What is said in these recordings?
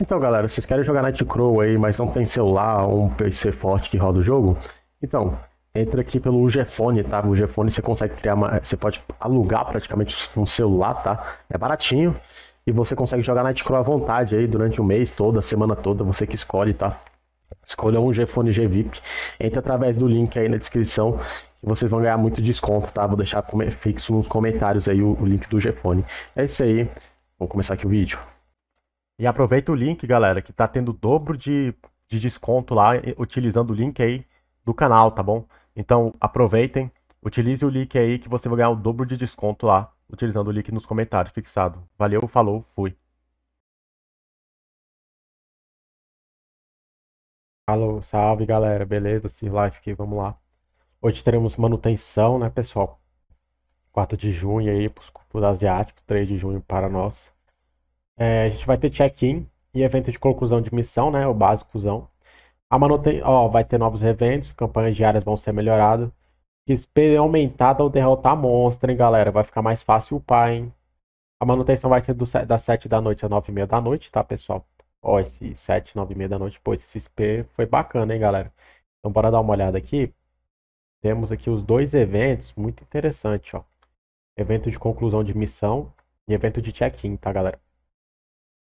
Então, galera, vocês querem jogar Nightcrow aí, mas não tem celular ou um PC forte que roda o jogo? Então, entra aqui pelo Ugefone, tá? O Ugefone você consegue criar uma, você pode alugar praticamente um celular, tá? É baratinho e você consegue jogar Nightcrow à vontade aí durante o mês todo, a semana toda, você que escolhe, tá? Escolha um Ugefone G VIP, entra através do link aí na descrição que vocês vão ganhar muito desconto, tá? Vou deixar fixo nos comentários aí o, o link do Ugefone. É isso aí. Vamos começar aqui o vídeo. E aproveita o link, galera, que tá tendo dobro de, de desconto lá, utilizando o link aí do canal, tá bom? Então aproveitem, utilize o link aí que você vai ganhar o dobro de desconto lá, utilizando o link nos comentários fixado. Valeu, falou, fui. Alô, salve galera, beleza? Sir Life aqui, vamos lá. Hoje teremos manutenção, né, pessoal? 4 de junho aí pros cupos asiáticos, 3 de junho para nós. É, a gente vai ter check-in e evento de conclusão de missão, né? O básicozão. A manutenção, ó, vai ter novos eventos, campanhas diárias vão ser melhoradas. XP aumentada ao derrotar monstro, hein, galera? Vai ficar mais fácil upar, hein? A manutenção vai ser do, das 7 da noite às 9 e meia da noite, tá, pessoal? Ó, esse 7, 9 e meia da noite, pô, esse XP foi bacana, hein, galera? Então, bora dar uma olhada aqui. Temos aqui os dois eventos, muito interessante, ó. Evento de conclusão de missão e evento de check-in, tá, galera?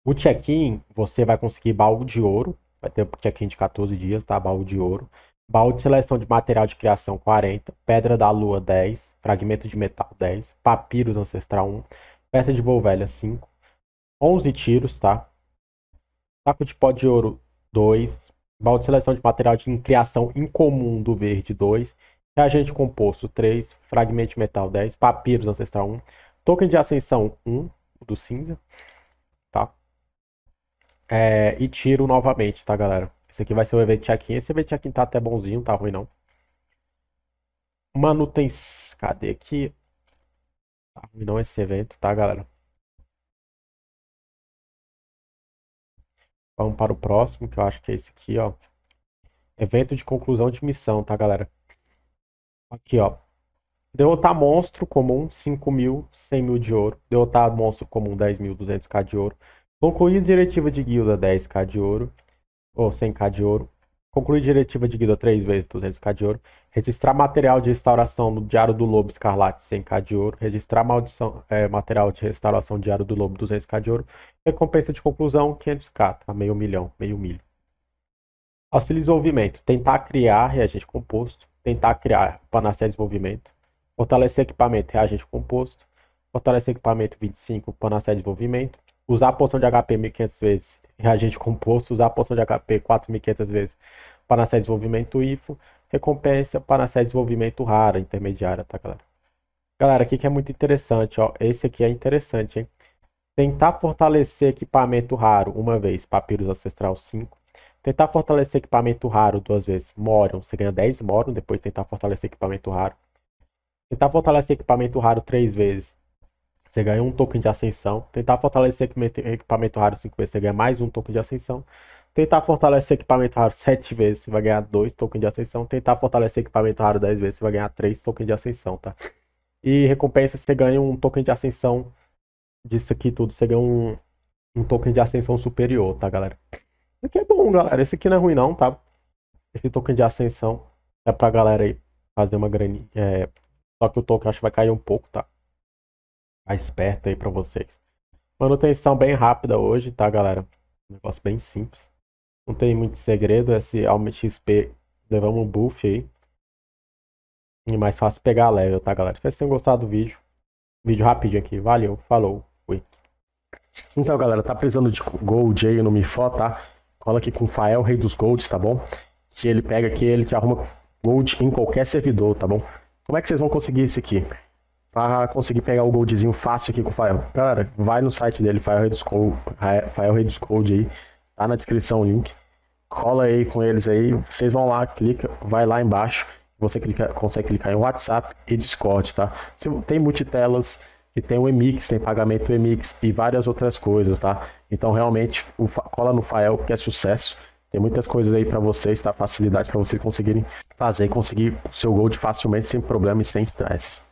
O check-in, você vai conseguir balde de ouro. Vai ter check-in de 14 dias, tá? Baú de ouro. Balde de seleção de material de criação 40. Pedra da lua 10. Fragmento de metal 10. Papiros ancestral 1. Peça de volvelha 5. 11 tiros, tá? Saco de pó de ouro 2. Balde de seleção de material de criação incomum do verde 2. Reagente composto 3. Fragmento de metal 10. Papiros ancestral 1. Token de ascensão 1, do cinza. É, e tiro novamente, tá, galera? Esse aqui vai ser o evento check-in. Esse evento check-in tá até bonzinho, tá ruim não. Manutenção. Cadê aqui? Tá ruim não esse evento, tá, galera? Vamos para o próximo, que eu acho que é esse aqui, ó. Evento de conclusão de missão, tá, galera? Aqui, ó. Derrotar monstro comum, 5 mil, 100 mil de ouro. Derrotar monstro comum, 10 mil, 200k de ouro. Concluir diretiva de guilda 10k de ouro, ou 100k de ouro. Concluir diretiva de guilda 3 vezes 200k de ouro. Registrar material de restauração no Diário do Lobo Escarlate 100k de ouro. Registrar maldição, é, material de restauração Diário do Lobo 200k de ouro. Recompensa de conclusão 500k, tá? Meio milhão, meio milho. Auxílio desenvolvimento. Tentar criar reagente composto. Tentar criar panacea de desenvolvimento. Fortalecer equipamento reagente composto. Fortalecer equipamento 25, panacea de desenvolvimento usar a poção de HP 1500 vezes, reagente composto, usar a poção de HP 4500 vezes para nascer desenvolvimento IFO, recompensa para nascer desenvolvimento rara, intermediária, tá galera? Galera, aqui que é muito interessante, ó, esse aqui é interessante, hein? Tentar fortalecer equipamento raro uma vez, Papyrus Ancestral 5. Tentar fortalecer equipamento raro duas vezes, Morion, você ganha 10 Morion, depois tentar fortalecer equipamento raro. Tentar fortalecer equipamento raro três vezes, você ganha um token de ascensão. Tentar fortalecer equipamento raro 5 vezes, você ganha mais um token de ascensão. Tentar fortalecer equipamento raro 7 vezes, você vai ganhar 2 tokens de ascensão. Tentar fortalecer equipamento raro 10 vezes, você vai ganhar 3 tokens de ascensão, tá? E recompensa, você ganha um token de ascensão disso aqui tudo. Você ganha um, um token de ascensão superior, tá, galera? Isso aqui é bom, galera. Esse aqui não é ruim não, tá? Esse token de ascensão é pra galera aí fazer uma graninha. É... Só que o token acho que vai cair um pouco, tá? A esperta aí para vocês. Manutenção bem rápida hoje, tá, galera? Um negócio bem simples. Não tem muito segredo. É esse Alma XP levamos um buff aí. E mais fácil pegar level, tá, galera? Espero que vocês tenham gostado do vídeo. Vídeo rapidinho aqui. Valeu, falou, fui. Então, galera, tá precisando de gold aí no Mifó, tá? Cola aqui com o Fael, rei dos golds, tá bom? Que ele pega aqui, ele te arruma gold em qualquer servidor, tá bom? Como é que vocês vão conseguir isso aqui? para conseguir pegar o goldzinho fácil aqui com o Fael. Galera, vai no site dele, Fael Redis Code, aí, tá na descrição o link. Cola aí com eles aí, vocês vão lá, clica, vai lá embaixo, você clica, consegue clicar em WhatsApp e Discord, tá? Tem multitelas, que tem o Emix, tem pagamento Emix e várias outras coisas, tá? Então realmente o, cola no Fael que é sucesso. Tem muitas coisas aí para vocês, tá? Facilidade para vocês conseguirem fazer, e conseguir o seu gold facilmente sem problema e sem estresse.